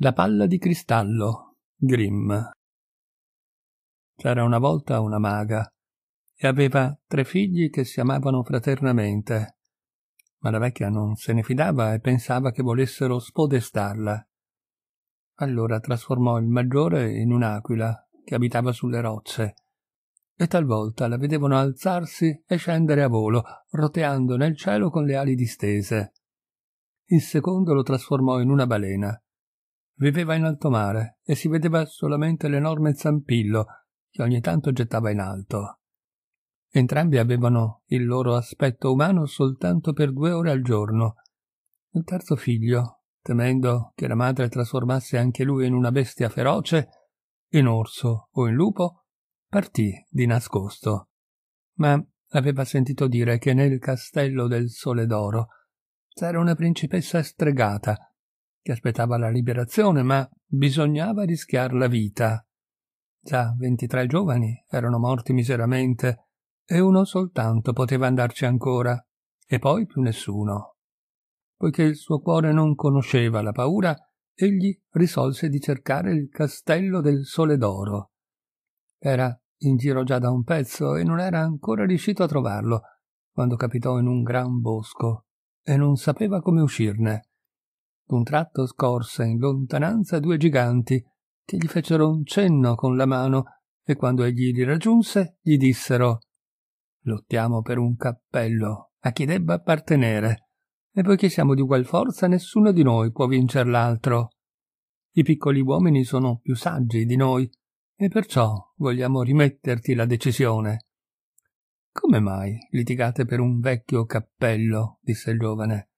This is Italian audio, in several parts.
La palla di cristallo Grimm. C'era una volta una maga e aveva tre figli che si amavano fraternamente, ma la vecchia non se ne fidava e pensava che volessero spodestarla. Allora trasformò il maggiore in un'aquila che abitava sulle rocce e talvolta la vedevano alzarsi e scendere a volo, roteando nel cielo con le ali distese. Il secondo lo trasformò in una balena Viveva in alto mare e si vedeva solamente l'enorme zampillo che ogni tanto gettava in alto. Entrambi avevano il loro aspetto umano soltanto per due ore al giorno. Il terzo figlio, temendo che la madre trasformasse anche lui in una bestia feroce, in orso o in lupo, partì di nascosto. Ma aveva sentito dire che nel castello del Sole d'Oro c'era una principessa stregata che aspettava la liberazione, ma bisognava rischiare la vita. Già ventitré giovani erano morti miseramente e uno soltanto poteva andarci ancora, e poi più nessuno. Poiché il suo cuore non conosceva la paura, egli risolse di cercare il castello del Sole d'Oro. Era in giro già da un pezzo e non era ancora riuscito a trovarlo, quando capitò in un gran bosco e non sapeva come uscirne d'un tratto scorse in lontananza due giganti che gli fecero un cenno con la mano e quando egli li raggiunse gli dissero lottiamo per un cappello a chi debba appartenere e poiché siamo di ugual forza nessuno di noi può vincer l'altro i piccoli uomini sono più saggi di noi e perciò vogliamo rimetterti la decisione come mai litigate per un vecchio cappello disse il giovane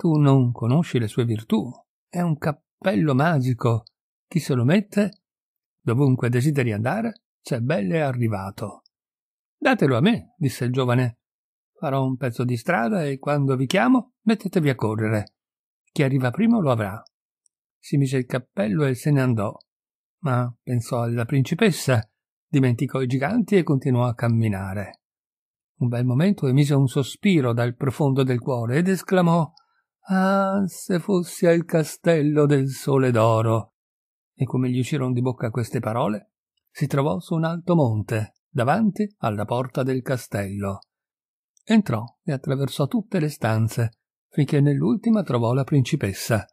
tu non conosci le sue virtù. È un cappello magico. Chi se lo mette, dovunque desideri andare, c'è belle arrivato. Datelo a me, disse il giovane. Farò un pezzo di strada e quando vi chiamo, mettetevi a correre. Chi arriva prima lo avrà. Si mise il cappello e se ne andò. Ma pensò alla principessa, dimenticò i giganti e continuò a camminare. Un bel momento emise un sospiro dal profondo del cuore ed esclamò Ah, se fossi al castello del sole d'oro! E come gli uscirono di bocca queste parole, si trovò su un alto monte, davanti alla porta del castello. Entrò e attraversò tutte le stanze, finché nell'ultima trovò la principessa.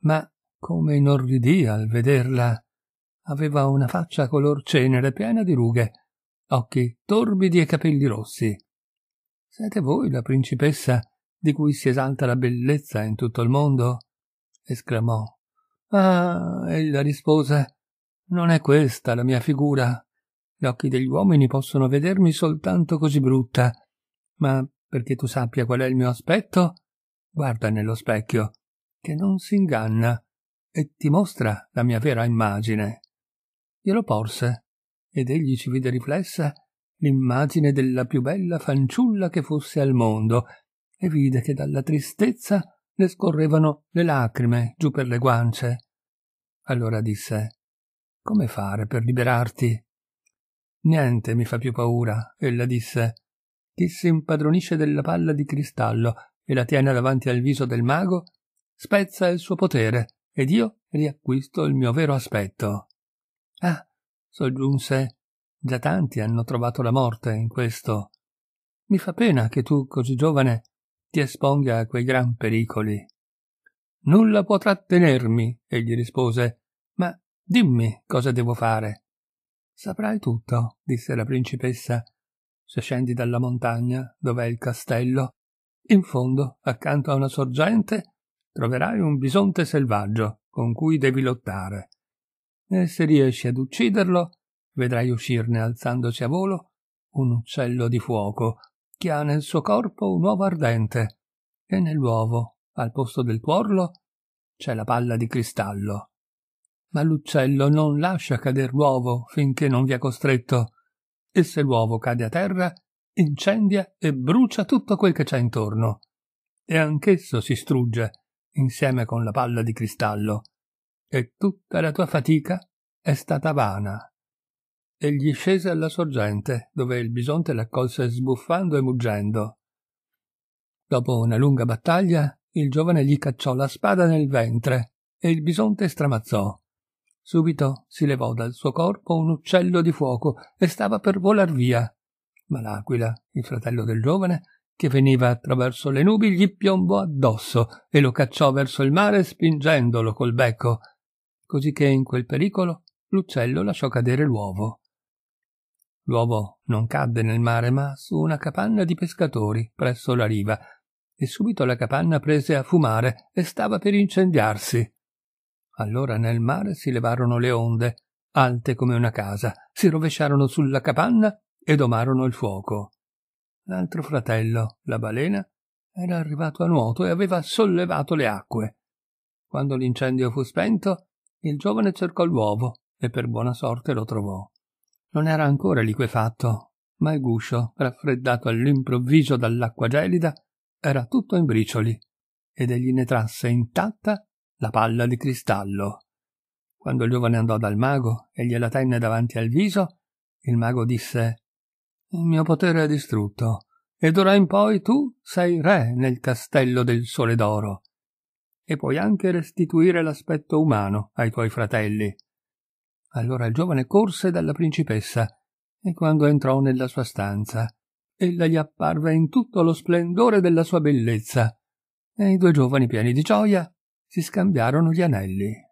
Ma come inorridì al vederla! Aveva una faccia color cenere piena di rughe, occhi torbidi e capelli rossi. Siete voi la principessa di cui si esalta la bellezza in tutto il mondo? esclamò. Ah, ella rispose, non è questa la mia figura. Gli occhi degli uomini possono vedermi soltanto così brutta, ma perché tu sappia qual è il mio aspetto, guarda nello specchio, che non si inganna, e ti mostra la mia vera immagine. Glielo porse, ed egli ci vide riflessa l'immagine della più bella fanciulla che fosse al mondo, e vide che dalla tristezza le scorrevano le lacrime giù per le guance. Allora disse Come fare per liberarti? Niente mi fa più paura, ella disse. Chi si impadronisce della palla di cristallo e la tiene davanti al viso del mago, spezza il suo potere ed io riacquisto il mio vero aspetto. Ah, soggiunse, già tanti hanno trovato la morte in questo. Mi fa pena che tu, così giovane, ti esponga a quei gran pericoli. Nulla può trattenermi, egli rispose, ma dimmi cosa devo fare. Saprai tutto, disse la principessa, se scendi dalla montagna, dov'è il castello, in fondo, accanto a una sorgente, troverai un bisonte selvaggio con cui devi lottare. E se riesci ad ucciderlo, vedrai uscirne alzandosi a volo un uccello di fuoco spicchia nel suo corpo un uovo ardente e nell'uovo, al posto del tuorlo, c'è la palla di cristallo. Ma l'uccello non lascia cadere l'uovo finché non vi è costretto, e se l'uovo cade a terra, incendia e brucia tutto quel che c'è intorno, e anch'esso si strugge insieme con la palla di cristallo, e tutta la tua fatica è stata vana e gli scese alla sorgente, dove il bisonte l'accolse sbuffando e muggendo. Dopo una lunga battaglia, il giovane gli cacciò la spada nel ventre e il bisonte stramazzò. Subito si levò dal suo corpo un uccello di fuoco e stava per volar via. Ma l'aquila, il fratello del giovane, che veniva attraverso le nubi, gli piombò addosso e lo cacciò verso il mare spingendolo col becco, così che in quel pericolo l'uccello lasciò cadere l'uovo. L'uovo non cadde nel mare, ma su una capanna di pescatori presso la riva, e subito la capanna prese a fumare e stava per incendiarsi. Allora nel mare si levarono le onde, alte come una casa, si rovesciarono sulla capanna e domarono il fuoco. L'altro fratello, la balena, era arrivato a nuoto e aveva sollevato le acque. Quando l'incendio fu spento, il giovane cercò l'uovo e per buona sorte lo trovò. Non era ancora liquefatto, ma il guscio, raffreddato all'improvviso dall'acqua gelida, era tutto in bricioli ed egli ne trasse intatta la palla di cristallo. Quando il giovane andò dal mago e gliela tenne davanti al viso, il mago disse Il mio potere è distrutto, ed ora in poi tu sei re nel castello del sole d'oro, e puoi anche restituire l'aspetto umano ai tuoi fratelli. Allora il giovane corse dalla principessa e quando entrò nella sua stanza, ella gli apparve in tutto lo splendore della sua bellezza e i due giovani pieni di gioia si scambiarono gli anelli.